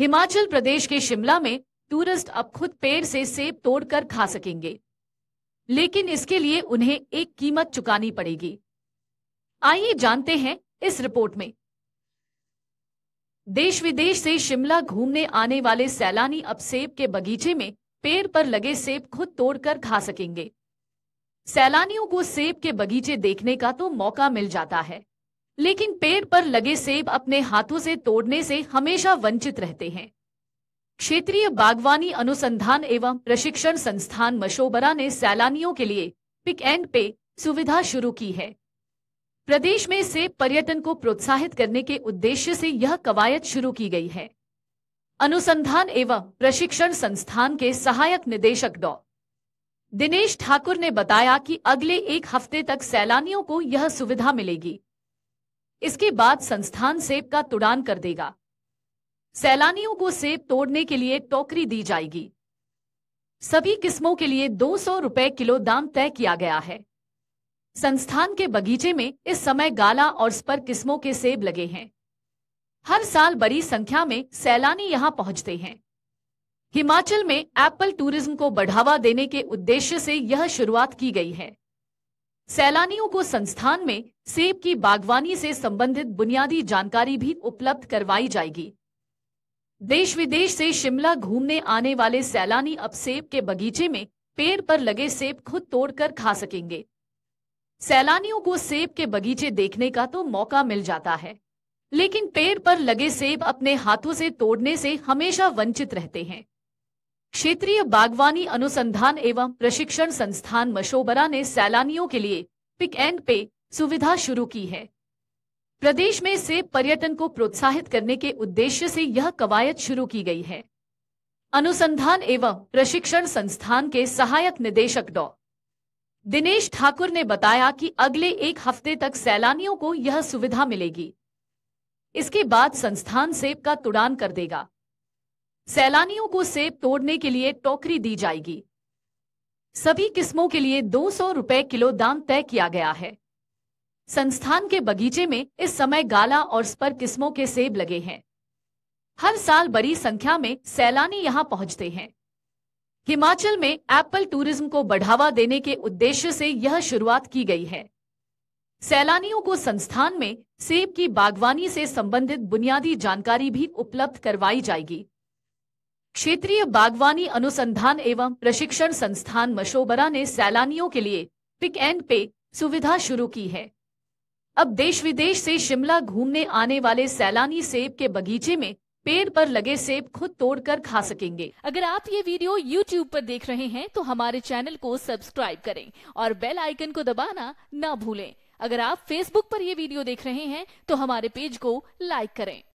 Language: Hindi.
हिमाचल प्रदेश के शिमला में टूरिस्ट अब खुद पेड़ से सेब तोड़कर खा सकेंगे लेकिन इसके लिए उन्हें एक कीमत चुकानी पड़ेगी आइए जानते हैं इस रिपोर्ट में देश विदेश से शिमला घूमने आने वाले सैलानी अब सेब के बगीचे में पेड़ पर लगे सेब खुद तोड़कर खा सकेंगे सैलानियों को सेब के बगीचे देखने का तो मौका मिल जाता है लेकिन पेड़ पर लगे सेब अपने हाथों से तोड़ने से हमेशा वंचित रहते हैं क्षेत्रीय बागवानी अनुसंधान एवं प्रशिक्षण संस्थान मशोबरा ने सैलानियों के लिए पिक एंड पे सुविधा शुरू की है प्रदेश में सेब पर्यटन को प्रोत्साहित करने के उद्देश्य से यह कवायद शुरू की गई है अनुसंधान एवं प्रशिक्षण संस्थान के सहायक निदेशक डॉ दिनेश ठाकुर ने बताया कि अगले एक हफ्ते तक सैलानियों को यह सुविधा मिलेगी इसके बाद संस्थान सेब का तुड़ान कर देगा सैलानियों को सेब तोड़ने के लिए टोकरी दी जाएगी सभी किस्मों के लिए दो सौ रुपए किलो दाम तय किया गया है संस्थान के बगीचे में इस समय गाला और स्पर किस्मों के सेब लगे हैं हर साल बड़ी संख्या में सैलानी यहां पहुंचते हैं हिमाचल में एप्पल टूरिज्म को बढ़ावा देने के उद्देश्य से यह शुरुआत की गई है सैलानियों को संस्थान में सेब की बागवानी से संबंधित बुनियादी जानकारी भी उपलब्ध करवाई जाएगी देश विदेश से शिमला घूमने आने वाले सैलानी अब सेब के बगीचे में पेड़ पर लगे सेब खुद तोड़कर खा सकेंगे सैलानियों को सेब के बगीचे देखने का तो मौका मिल जाता है लेकिन पेड़ पर लगे सेब अपने हाथों से तोड़ने से हमेशा वंचित रहते हैं क्षेत्रीय बागवानी अनुसंधान एवं प्रशिक्षण संस्थान मशोबरा ने सैलानियों के लिए पिक एंड पे सुविधा शुरू की है प्रदेश में सेब पर्यटन को प्रोत्साहित करने के उद्देश्य से यह कवायद शुरू की गई है अनुसंधान एवं प्रशिक्षण संस्थान के सहायक निदेशक डॉ दिनेश ठाकुर ने बताया कि अगले एक हफ्ते तक सैलानियों को यह सुविधा मिलेगी इसके बाद संस्थान सेब का तुड़ान कर देगा सैलानियों को सेब तोड़ने के लिए टोकरी दी जाएगी सभी किस्मों के लिए दो सौ रुपए किलो दाम तय किया गया है संस्थान के बगीचे में इस समय गाला और स्पर किस्मों के सेब लगे हैं हर साल बड़ी संख्या में सैलानी यहां पहुंचते हैं हिमाचल में एप्पल टूरिज्म को बढ़ावा देने के उद्देश्य से यह शुरुआत की गई है सैलानियों को संस्थान में सेब की बागवानी से संबंधित बुनियादी जानकारी भी उपलब्ध करवाई जाएगी क्षेत्रीय बागवानी अनुसंधान एवं प्रशिक्षण संस्थान मशोबरा ने सैलानियों के लिए पिक एंड पे सुविधा शुरू की है अब देश विदेश से शिमला घूमने आने वाले सैलानी सेब के बगीचे में पेड़ पर लगे सेब खुद तोड़कर खा सकेंगे अगर आप ये वीडियो YouTube पर देख रहे हैं तो हमारे चैनल को सब्सक्राइब करें और बेल आइकन को दबाना ना भूलें अगर आप Facebook पर ये वीडियो देख रहे हैं तो हमारे पेज को लाइक करें